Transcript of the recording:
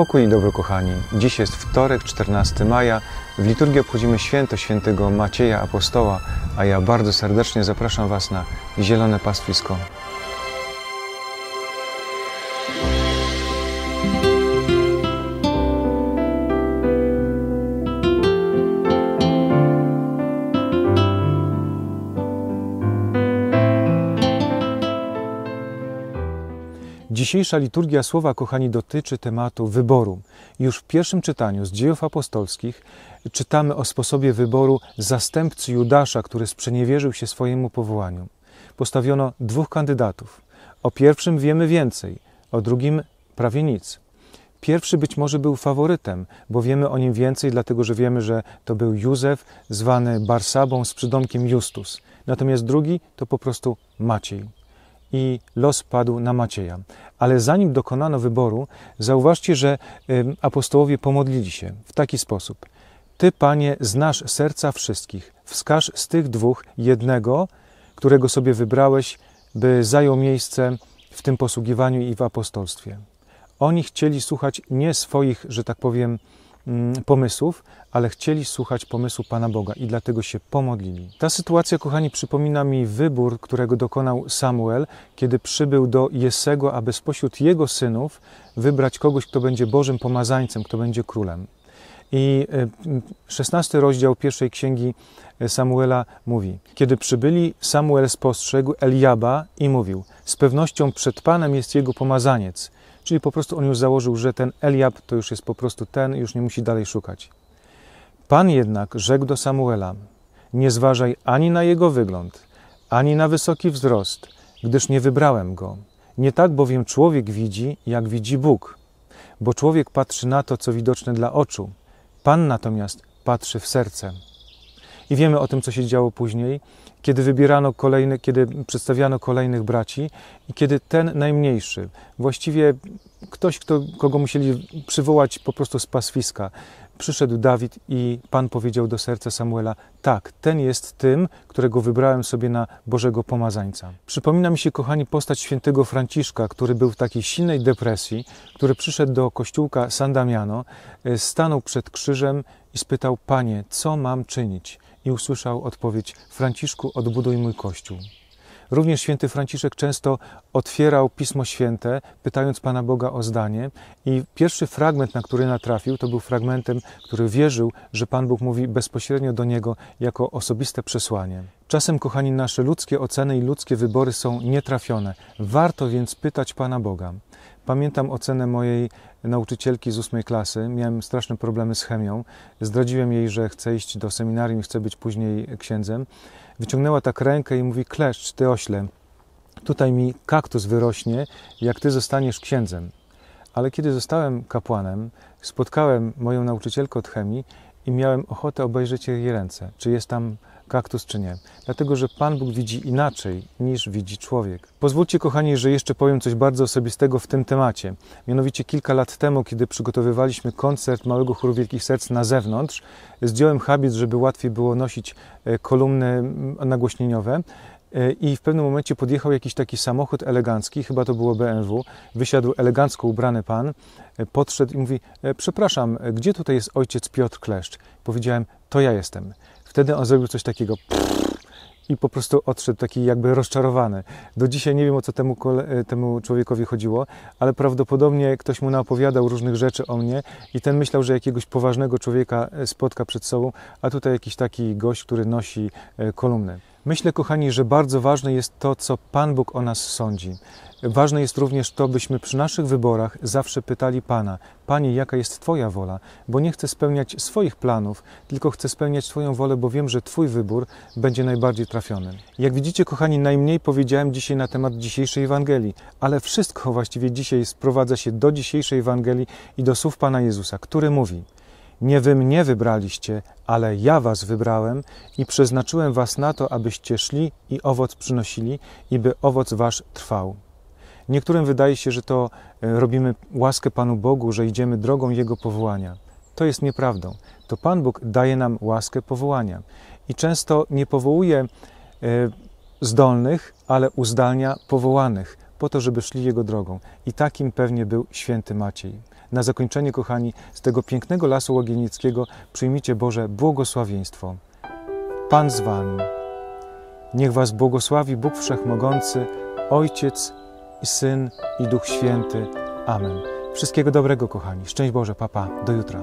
Pokój i dobro, kochani. Dziś jest wtorek, 14 maja. W liturgii obchodzimy święto świętego Macieja Apostoła, a ja bardzo serdecznie zapraszam Was na Zielone Pastwisko Dzisiejsza liturgia słowa, kochani, dotyczy tematu wyboru. Już w pierwszym czytaniu z dziejów apostolskich czytamy o sposobie wyboru zastępcy Judasza, który sprzeniewierzył się swojemu powołaniu. Postawiono dwóch kandydatów. O pierwszym wiemy więcej, o drugim prawie nic. Pierwszy być może był faworytem, bo wiemy o nim więcej, dlatego że wiemy, że to był Józef, zwany Barsabą z przydomkiem Justus. Natomiast drugi to po prostu Maciej i los padł na Macieja. Ale zanim dokonano wyboru, zauważcie, że apostołowie pomodlili się w taki sposób. Ty, Panie, znasz serca wszystkich. Wskaż z tych dwóch jednego, którego sobie wybrałeś, by zajął miejsce w tym posługiwaniu i w apostolstwie. Oni chcieli słuchać nie swoich, że tak powiem, Mm, pomysłów, ale chcieli słuchać pomysłu Pana Boga i dlatego się pomodlili. Ta sytuacja, kochani, przypomina mi wybór, którego dokonał Samuel, kiedy przybył do Jesego, aby spośród jego synów wybrać kogoś, kto będzie Bożym pomazańcem, kto będzie królem. I 16 y, rozdział pierwszej księgi y, Samuela mówi: Kiedy przybyli, Samuel spostrzegł Eliaba i mówił: Z pewnością przed Panem jest jego pomazaniec. Czyli po prostu on już założył, że ten Eliab to już jest po prostu ten, już nie musi dalej szukać. Pan jednak rzekł do Samuela: Nie zważaj ani na jego wygląd, ani na wysoki wzrost, gdyż nie wybrałem go. Nie tak bowiem człowiek widzi, jak widzi Bóg, bo człowiek patrzy na to, co widoczne dla oczu. Pan natomiast patrzy w serce i wiemy o tym, co się działo później, kiedy wybierano kolejne, kiedy przedstawiano kolejnych braci i kiedy ten najmniejszy, właściwie ktoś, kto, kogo musieli przywołać po prostu z paswiska, przyszedł Dawid i Pan powiedział do serca Samuela: Tak, ten jest tym, którego wybrałem sobie na Bożego Pomazańca. Przypomina mi się, kochani, postać świętego Franciszka, który był w takiej silnej depresji, który przyszedł do kościółka San Damiano, e, stanął przed krzyżem i spytał: Panie, co mam czynić? i usłyszał odpowiedź: Franciszku, odbuduj mój kościół. Również święty Franciszek często otwierał Pismo Święte, pytając Pana Boga o zdanie, i pierwszy fragment, na który natrafił, to był fragmentem, który wierzył, że Pan Bóg mówi bezpośrednio do niego jako osobiste przesłanie. Czasem, kochani, nasze ludzkie oceny i ludzkie wybory są nietrafione. Warto więc pytać Pana Boga. Pamiętam ocenę mojej nauczycielki z ósmej klasy. Miałem straszne problemy z chemią. Zdradziłem jej, że chcę iść do seminarium i chcę być później księdzem. Wyciągnęła tak rękę i mówi: Kleszcz, ty ośle, tutaj mi kaktus wyrośnie, jak ty zostaniesz księdzem. Ale kiedy zostałem kapłanem, spotkałem moją nauczycielkę od chemii i miałem ochotę obejrzeć jej ręce. Czy jest tam kaktus czy nie. Dlatego, że Pan Bóg widzi inaczej niż widzi człowiek. Pozwólcie, kochani, że jeszcze powiem coś bardzo osobistego w tym temacie. Mianowicie kilka lat temu, kiedy przygotowywaliśmy koncert Małego Chóru Wielkich Serc na zewnątrz, zdjąłem habit, żeby łatwiej było nosić e, kolumny nagłośnieniowe. E, i w pewnym momencie podjechał jakiś taki samochód elegancki, chyba to było BMW. Wysiadł elegancko ubrany pan, e, podszedł i mówi: e, Przepraszam, gdzie tutaj jest ojciec Piotr Kleszcz? Powiedziałem: To ja jestem. Wtedy on zrobił coś takiego i po prostu odszedł taki jakby rozczarowany. Do dzisiaj nie wiem o co temu, temu człowiekowi chodziło, ale prawdopodobnie ktoś mu naopowiadał różnych rzeczy o mnie i ten myślał, że jakiegoś poważnego człowieka spotka przed sobą, a tutaj jakiś taki gość, który nosi kolumny. Myślę, kochani, że bardzo ważne jest to, co Pan Bóg o nas sądzi. Ważne jest również to, byśmy przy naszych wyborach zawsze pytali Pana: Panie, jaka jest Twoja wola? Bo nie chcę spełniać swoich planów, tylko chcę spełniać Twoją wolę, bo wiem, że Twój wybór będzie najbardziej trafiony. Jak widzicie, kochani, najmniej powiedziałem dzisiaj na temat dzisiejszej Ewangelii, ale wszystko właściwie dzisiaj sprowadza się do dzisiejszej Ewangelii i do słów Pana Jezusa, który mówi: nie wy mnie wybraliście, ale ja was wybrałem i przeznaczyłem was na to, abyście szli i owoc przynosili, i by owoc wasz trwał. Niektórym wydaje się, że to e, robimy łaskę Panu Bogu, że idziemy drogą Jego powołania. To jest nieprawdą. To Pan Bóg daje nam łaskę powołania i często nie powołuje e, zdolnych, ale uzdalnia powołanych po to, żeby szli Jego drogą. I takim pewnie był święty Maciej na zakończenie, kochani, z tego pięknego lasu Łagienickiego przyjmijcie Boże błogosławieństwo. Pan z Wami. Niech Was błogosławi Bóg Wszechmogący, Ojciec i Syn i Duch Święty. Amen. Wszystkiego dobrego, kochani. Szczęść Boże, papa. Do jutra.